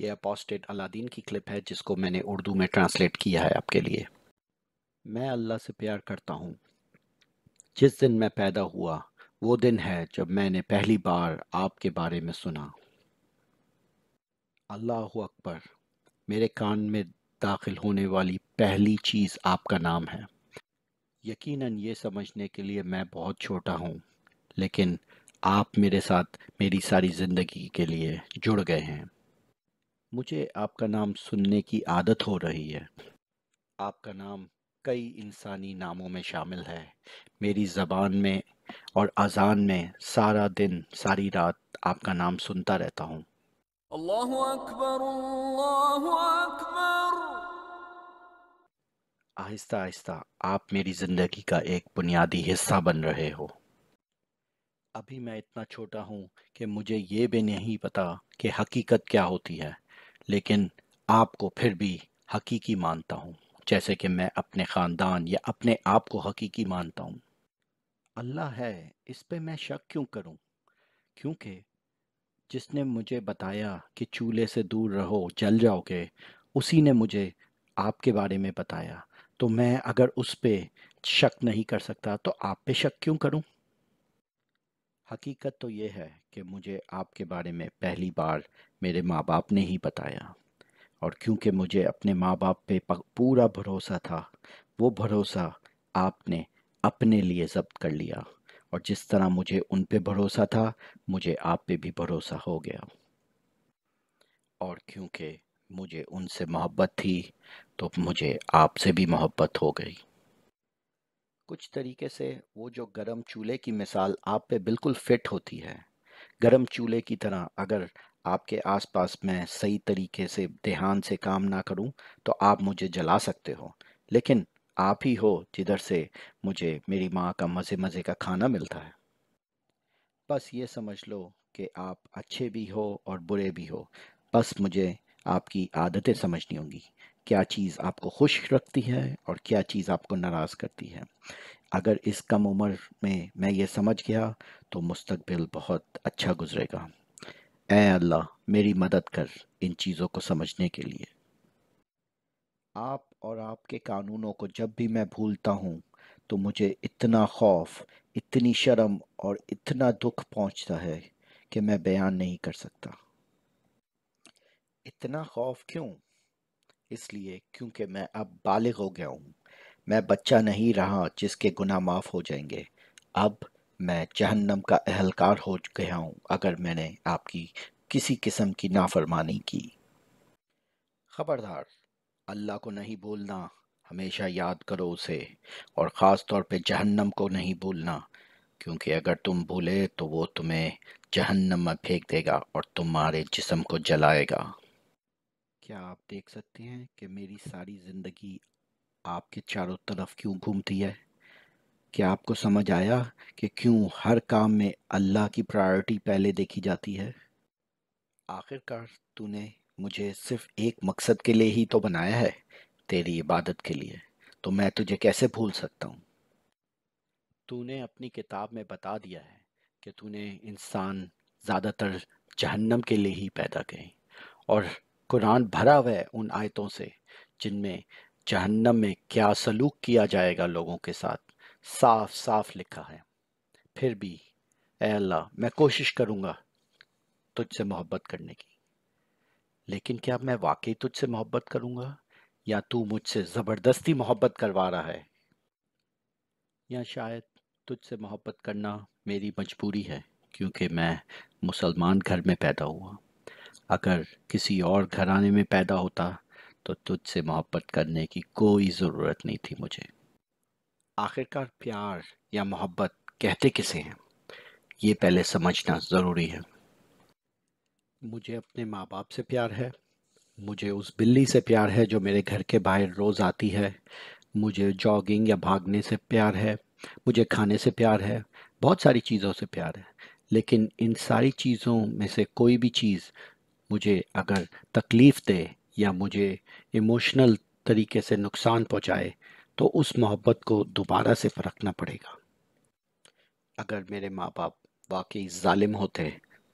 ये apostate Aladdin की clip है जिसको मैंने उर्दू में ट्रांसलेट किया है आपके लिए मैं अल्लाह से प्यार करता हूँ जिस दिन मैं पैदा हुआ वो दिन है जब मैंने पहली बार आपके बारे में सुना अल्लाह अकबर मेरे कान में दाखिल होने वाली पहली चीज़ आपका नाम है यकीनन ये समझने के लिए मैं बहुत छोटा हूँ लेकिन आप मेरे साथ मेरी सारी ज़िंदगी के लिए जुड़ गए हैं मुझे आपका नाम सुनने की आदत हो रही है आपका नाम कई इंसानी नामों में शामिल है मेरी ज़बान में और अजान में सारा दिन सारी रात आपका नाम सुनता रहता हूँ आहिस्ता आहिस्ता आप मेरी ज़िंदगी का एक बुनियादी हिस्सा बन रहे हो अभी मैं इतना छोटा हूँ कि मुझे ये भी नहीं पता कि हकीकत क्या होती है लेकिन आपको फिर भी हकीकी मानता हूँ जैसे कि मैं अपने ख़ानदान या अपने आप को हकीकी मानता हूँ अल्लाह है इस पे मैं शक क्यों करूँ क्योंकि जिसने मुझे बताया कि चूल्हे से दूर रहो जल जाओगे उसी ने मुझे आपके बारे में बताया तो मैं अगर उस पर शक नहीं कर सकता तो आप पे शक क्यों करूं हकीकत तो ये है कि मुझे आपके बारे में पहली बार मेरे माँ बाप ने ही बताया और क्योंकि मुझे अपने माँ बाप पे पूरा भरोसा था वो भरोसा आपने अपने लिए जब्त कर लिया और जिस तरह मुझे उन पे भरोसा था मुझे आप पे भी भरोसा हो गया और क्योंकि मुझे उनसे मोहब्बत थी तो मुझे आपसे भी मोहब्बत हो गई कुछ तरीके से वो जो गर्म चूल्हे की मिसाल आप पे बिल्कुल फिट होती है गर्म चूल्हे की तरह अगर आपके आसपास मैं सही तरीके से ध्यान से काम ना करूं तो आप मुझे जला सकते हो लेकिन आप ही हो जिधर से मुझे मेरी माँ का मज़े मज़े का खाना मिलता है बस ये समझ लो कि आप अच्छे भी हो और बुरे भी हो बस मुझे आपकी आदतें समझनी होंगी क्या चीज़ आपको खुश रखती है और क्या चीज़ आपको नाराज़ करती है अगर इस कम उम्र में मैं ये समझ गया तो मुस्तबिल बहुत अच्छा गुजरेगा ए अल्लाह मेरी मदद कर इन चीज़ों को समझने के लिए आप और आपके कानूनों को जब भी मैं भूलता हूँ तो मुझे इतना खौफ इतनी शर्म और इतना दुख पहुँचता है कि मैं बयान नहीं कर सकता इतना खौफ क्यों इसलिए क्योंकि मैं अब बालिग हो गया हूँ मैं बच्चा नहीं रहा जिसके गुना माफ़ हो जाएंगे अब मैं जहन्नम का अहलकार हो गया हूँ अगर मैंने आपकी किसी किस्म की नाफरमानी की खबरदार अल्लाह को नहीं भूलना हमेशा याद करो उसे और ख़ास तौर पे जहन्नम को नहीं भूलना क्योंकि अगर तुम भूले तो वो तुम्हें जहन्नम में फेंक देगा और तुम्हारे जिसम को जलाएगा क्या आप देख सकते हैं कि मेरी सारी ज़िंदगी आपके चारों तरफ क्यों घूमती है क्या आपको समझ आया कि क्यों हर काम में अल्लाह की प्रायोरिटी पहले देखी जाती है आखिरकार तूने मुझे सिर्फ एक मकसद के लिए ही तो बनाया है तेरी इबादत के लिए तो मैं तुझे कैसे भूल सकता हूँ तूने अपनी किताब में बता दिया है कि तूने इंसान ज़्यादातर जहन्नम के लिए ही पैदा किए और कुरान भरा हुआ है उन आयतों से जिनमें जहन्नम में क्या सलूक किया जाएगा लोगों के साथ साफ साफ लिखा है फिर भी ए अल्लाह मैं कोशिश करूँगा तुझसे मोहब्बत करने की लेकिन क्या मैं वाकई तुझसे मोहब्बत करूँगा या तू मुझसे ज़बरदस्ती मोहब्बत करवा रहा है या शायद तुझसे मोहब्बत करना मेरी मजबूरी है क्योंकि मैं मुसलमान घर में पैदा हुआ अगर किसी और घराने में पैदा होता तो तुझसे मोहब्बत करने की कोई ज़रूरत नहीं थी मुझे आखिरकार प्यार या मोहब्बत कहते किसे हैं ये पहले समझना ज़रूरी है मुझे अपने माँ बाप से प्यार है मुझे उस बिल्ली से प्यार है जो मेरे घर के बाहर रोज़ आती है मुझे जॉगिंग या भागने से प्यार है मुझे खाने से प्यार है बहुत सारी चीज़ों से प्यार है लेकिन इन सारी चीज़ों में से कोई भी चीज़ मुझे अगर तकलीफ़ दे या मुझे इमोशनल तरीके से नुकसान पहुंचाए तो उस मोहब्बत को दोबारा से परखना पड़ेगा अगर मेरे माँ बाप वाकई ालिम होते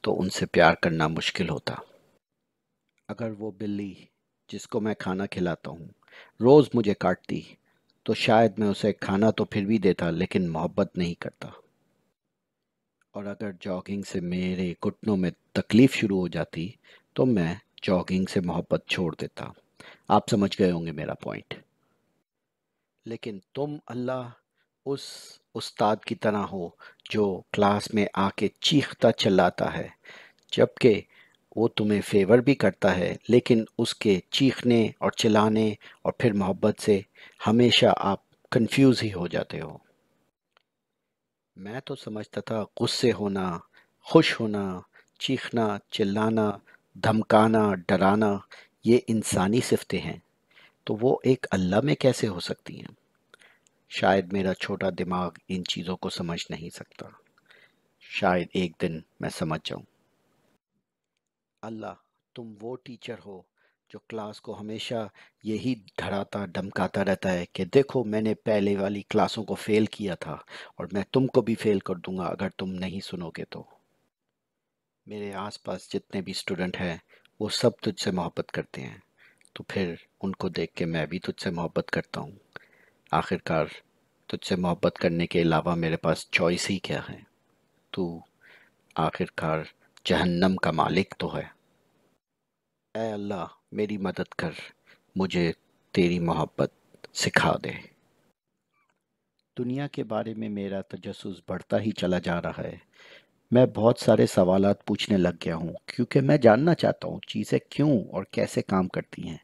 तो उनसे प्यार करना मुश्किल होता अगर वो बिल्ली जिसको मैं खाना खिलाता हूँ रोज़ मुझे काटती तो शायद मैं उसे खाना तो फिर भी देता लेकिन मोहब्बत नहीं करता और अगर जॉगिंग से मेरे घुटनों में तकलीफ़ शुरू हो जाती तो मैं जॉगिंग से मोहब्बत छोड़ देता आप समझ गए होंगे मेरा पॉइंट लेकिन तुम अल्लाह उस उस्ताद की तरह हो जो क्लास में आके चीखता चिल्लाता है जबकि वो तुम्हें फेवर भी करता है लेकिन उसके चीखने और चिल्लाने और फिर मोहब्बत से हमेशा आप कंफ्यूज ही हो जाते हो मैं तो समझता था गुस्से होना खुश होना चीखना चिल्लाना धमकाना डराना ये इंसानी सिफतें हैं तो वो एक अल्लाह में कैसे हो सकती हैं शायद मेरा छोटा दिमाग इन चीज़ों को समझ नहीं सकता शायद एक दिन मैं समझ जाऊं। अल्लाह तुम वो टीचर हो जो क्लास को हमेशा यही डराता धमकाता रहता है कि देखो मैंने पहले वाली क्लासों को फ़ेल किया था और मैं तुमको भी फ़ेल कर दूंगा अगर तुम नहीं सुनोगे तो मेरे आसपास जितने भी स्टूडेंट हैं वो सब तुझसे मोहब्बत करते हैं तो फिर उनको देख के मैं भी तुझसे मोहब्बत करता हूँ आखिरकार तुझसे मोहब्बत करने के अलावा मेरे पास चॉइस ही क्या है तू आखिरकार जहन्नम का मालिक तो है ऐ अल्लाह मेरी मदद कर मुझे तेरी मोहब्बत सिखा दे दुनिया के बारे में मेरा तजस बढ़ता ही चला जा रहा है मैं बहुत सारे सवाल पूछने लग गया हूँ क्योंकि मैं जानना चाहता हूँ चीज़ें क्यों और कैसे काम करती हैं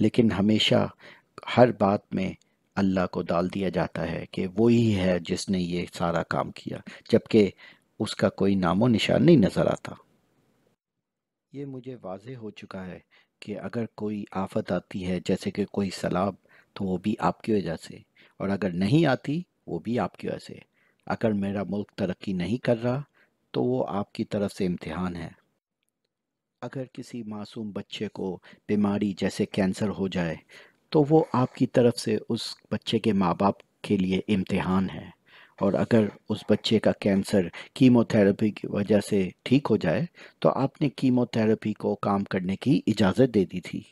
लेकिन हमेशा हर बात में अल्लाह को डाल दिया जाता है कि वो ही है जिसने ये सारा काम किया जबकि उसका कोई नामो निशान नहीं नज़र आता ये मुझे वाज हो चुका है कि अगर कोई आफत आती है जैसे कि कोई सलाब तो वो भी आपकी वजह से और अगर नहीं आती वो भी आपकी वजह से अगर मेरा मुल्क तरक्की नहीं कर रहा तो वो आपकी तरफ से इम्तिहान है अगर किसी मासूम बच्चे को बीमारी जैसे कैंसर हो जाए तो वो आपकी तरफ से उस बच्चे के माँ बाप के लिए इम्तिहान है और अगर उस बच्चे का कैंसर कीमोथेरेपी की वजह से ठीक हो जाए तो आपने कीमोथेरेपी को काम करने की इजाज़त दे दी थी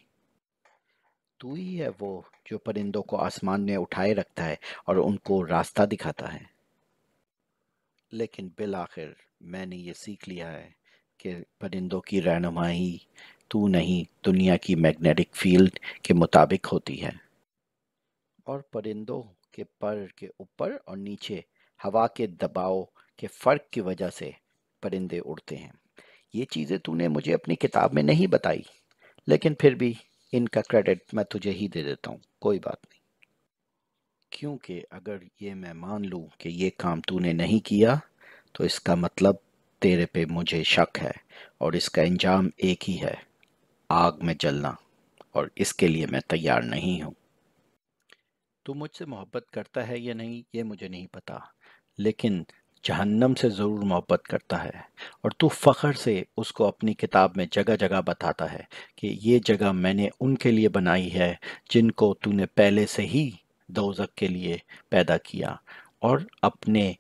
तू ही है वो जो परिंदों को आसमान में उठाए रखता है और उनको रास्ता दिखाता है लेकिन बिल आखिर मैंने ये सीख लिया है कि परिंदों की रहनमाई तो नहीं दुनिया की मैग्नेटिक फील्ड के मुताबिक होती है और परिंदों के पर के ऊपर और नीचे हवा के दबाव के फ़र्क की वजह से परिंदे उड़ते हैं ये चीज़ें तूने मुझे अपनी किताब में नहीं बताई लेकिन फिर भी इनका क्रेडिट मैं तुझे ही दे देता हूँ कोई बात नहीं क्योंकि अगर ये मैं मान लूँ कि ये काम तूने नहीं किया तो इसका मतलब तेरे पे मुझे शक है और इसका अंजाम एक ही है आग में जलना और इसके लिए मैं तैयार नहीं हूँ तू मुझसे मोहब्बत करता है या नहीं ये मुझे नहीं पता लेकिन जहन्नम से ज़रूर मोहब्बत करता है और तू फ़ख्र से उसको अपनी किताब में जगह जगह बताता है कि ये जगह मैंने उनके लिए बनाई है जिनको तूने पहले से ही दोजक के लिए पैदा किया और अपने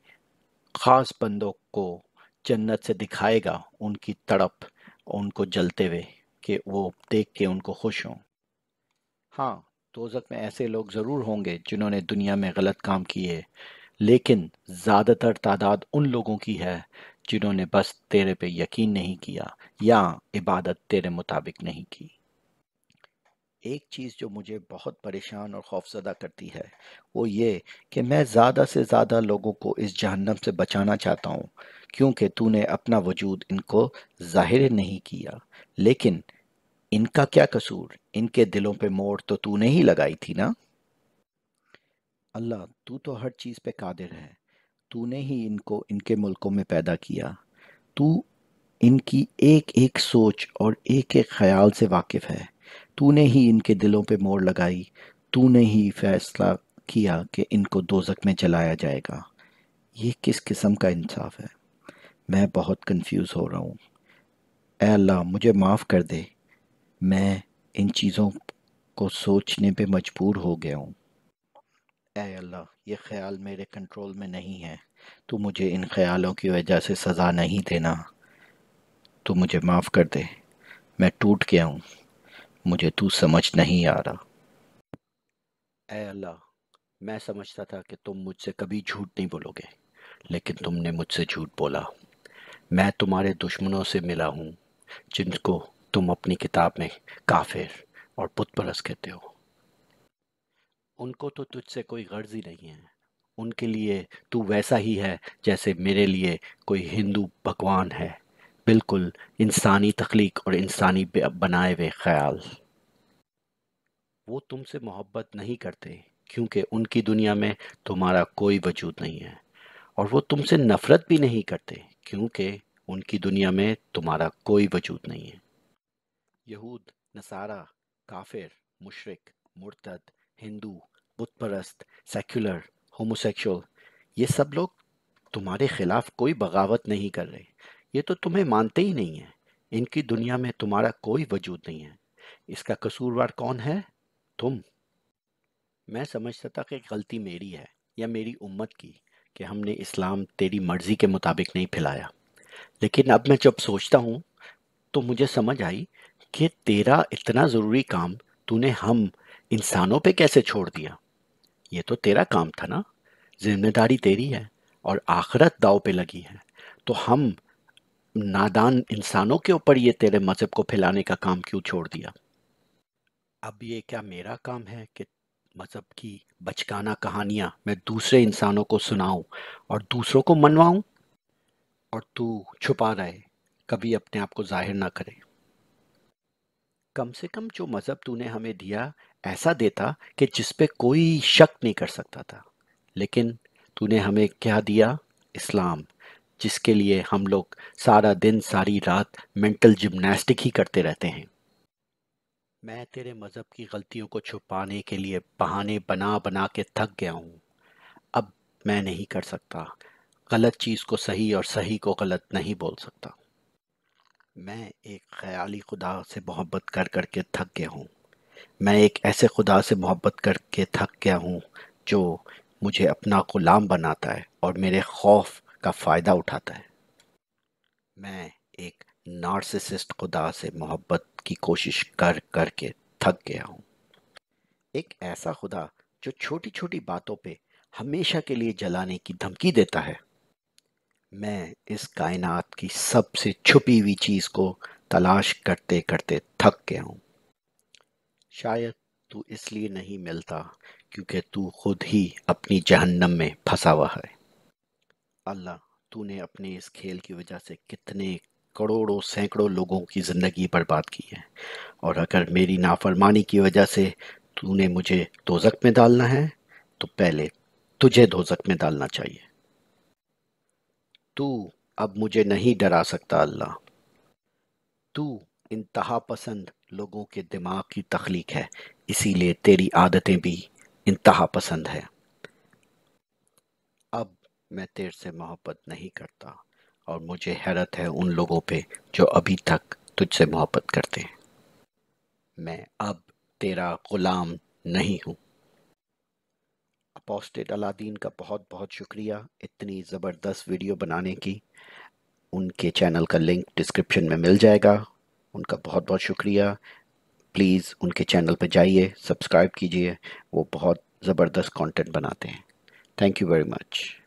खास बंदों को जन्नत से दिखाएगा उनकी तड़प उनको जलते हुए कि वो देख के उनको खुश हों हाँ दोजक में ऐसे लोग ज़रूर होंगे जिन्होंने दुनिया में गलत काम किए लेकिन ज़्यादातर तादाद उन लोगों की है जिन्होंने बस तेरे पे यकीन नहीं किया या इबादत तेरे मुताबिक नहीं की एक चीज़ जो मुझे बहुत परेशान और खौफजदा करती है वो ये कि मैं ज़्यादा से ज़्यादा लोगों को इस जहन्नम से बचाना चाहता हूँ क्योंकि तूने अपना वजूद इनको ज़ाहिर नहीं किया लेकिन इनका क्या कसूर इनके दिलों पे मोड़ तो तूने ही लगाई थी ना अल्लाह तू तो हर चीज़ पे कादिर है तूने ही इनको इनके मुल्कों में पैदा किया तू इनकी एक एक सोच और एक एक ख्याल से वाकिफ़ है तूने ही इनके दिलों पे मोड़ लगाई तूने ही फैसला किया कि इनको दोजक में जलाया जाएगा ये किस किस्म का इंसाफ है मैं बहुत कंफ्यूज हो रहा हूँ अल्लाह मुझे माफ़ कर दे मैं इन चीज़ों को सोचने पे मजबूर हो गया हूँ अल्लाह ये ख्याल मेरे कंट्रोल में नहीं है तो मुझे इन ख्यालों की वजह से सज़ा नहीं देना तो मुझे माफ़ कर दे मैं टूट गया हूँ मुझे तू समझ नहीं आ रहा ए अल्लाह मैं समझता था कि तुम मुझसे कभी झूठ नहीं बोलोगे लेकिन तुमने मुझसे झूठ बोला मैं तुम्हारे दुश्मनों से मिला हूँ जिनको तुम अपनी किताब में काफिर और पुतपरस कहते हो उनको तो तुझसे कोई गर्ज ही नहीं है उनके लिए तू वैसा ही है जैसे मेरे लिए कोई हिंदू भगवान है बिल्कुल इंसानी तख्लीक और इंसानी बनाए हुए ख्याल वो तुमसे मोहब्बत नहीं करते क्योंकि उनकी दुनिया में तुम्हारा कोई वजूद नहीं है और वो तुमसे नफ़रत भी नहीं करते क्योंकि उनकी दुनिया में तुम्हारा कोई वजूद नहीं है यहूद नसारा काफिर मुशरक मुर्तद हिंदू बुतपरस्त सेक्युलर होमोसेक्सुअल ये सब लोग तुम्हारे ख़िलाफ़ कोई बगावत नहीं कर रहे ये तो तुम्हें मानते ही नहीं है इनकी दुनिया में तुम्हारा कोई वजूद नहीं है इसका कसूरवार कौन है तुम मैं समझता था कि गलती मेरी है या मेरी उम्मत की कि हमने इस्लाम तेरी मर्ज़ी के मुताबिक नहीं फैलाया लेकिन अब मैं जब सोचता हूँ तो मुझे समझ आई कि तेरा इतना ज़रूरी काम तूने हम इंसानों पे कैसे छोड़ दिया ये तो तेरा काम था ना जिम्मेदारी तेरी है और आखरत दाव पे लगी है तो हम नादान इंसानों के ऊपर ये तेरे मज़हब को फैलाने का काम क्यों छोड़ दिया अब ये क्या मेरा काम है कि मज़हब की बचकाना कहानियाँ मैं दूसरे इंसानों को सुनाऊँ और दूसरों को मनवाऊँ और तू छुपा रहे कभी अपने आप को जाहिर ना करे कम से कम जो मज़हब तूने हमें दिया ऐसा देता कि जिस पे कोई शक नहीं कर सकता था लेकिन तूने हमें क्या दिया इस्लाम जिसके लिए हम लोग सारा दिन सारी रात मेंटल जिमनास्टिक ही करते रहते हैं मैं तेरे मज़हब की गलतियों को छुपाने के लिए बहाने बना बना के थक गया हूँ अब मैं नहीं कर सकता गलत चीज़ को सही और सही को गलत नहीं बोल सकता मैं एक ख़याली खुदा से मोहब्बत कर कर के थक गया हूँ मैं एक ऐसे खुदा से मोहब्बत करके थक गया हूँ जो मुझे अपना ग़ुलाम बनाता है और मेरे खौफ का फ़ायदा उठाता है मैं एक नार्सिसिस्ट खुदा से मोहब्बत की कोशिश कर कर के थक गया हूँ एक ऐसा खुदा जो छोटी छोटी बातों पे हमेशा के लिए जलाने की धमकी देता है मैं इस कायनात की सबसे छुपी हुई चीज़ को तलाश करते करते थक गया हूँ शायद तू इसलिए नहीं मिलता क्योंकि तू खुद ही अपनी जहन्नम में फंसा हुआ है अल्लाह तूने अपने इस खेल की वजह से कितने करोड़ों सैकड़ों लोगों की ज़िंदगी बर्बाद की है और अगर मेरी नाफरमानी की वजह से तूने मुझे दोजक में डालना है तो पहले तुझे दोजक में डालना चाहिए तू अब मुझे नहीं डरा सकता अल्लाह तू इंतहा पसंद लोगों के दिमाग की तख्लीक है इसीलिए तेरी आदतें भी इंतहा पसंद है मैं तेरे से मोहब्बत नहीं करता और मुझे हैरत है उन लोगों पे जो अभी तक तुझसे मोहब्बत करते हैं मैं अब तेरा ग़ुलाम नहीं हूँ अपोस्टेड अलादीन का बहुत बहुत शुक्रिया इतनी ज़बरदस्त वीडियो बनाने की उनके चैनल का लिंक डिस्क्रिप्शन में मिल जाएगा उनका बहुत बहुत शुक्रिया प्लीज़ उनके चैनल पर जाइए सब्सक्राइब कीजिए वो बहुत ज़बरदस्त कंटेंट बनाते हैं थैंक यू वेरी मच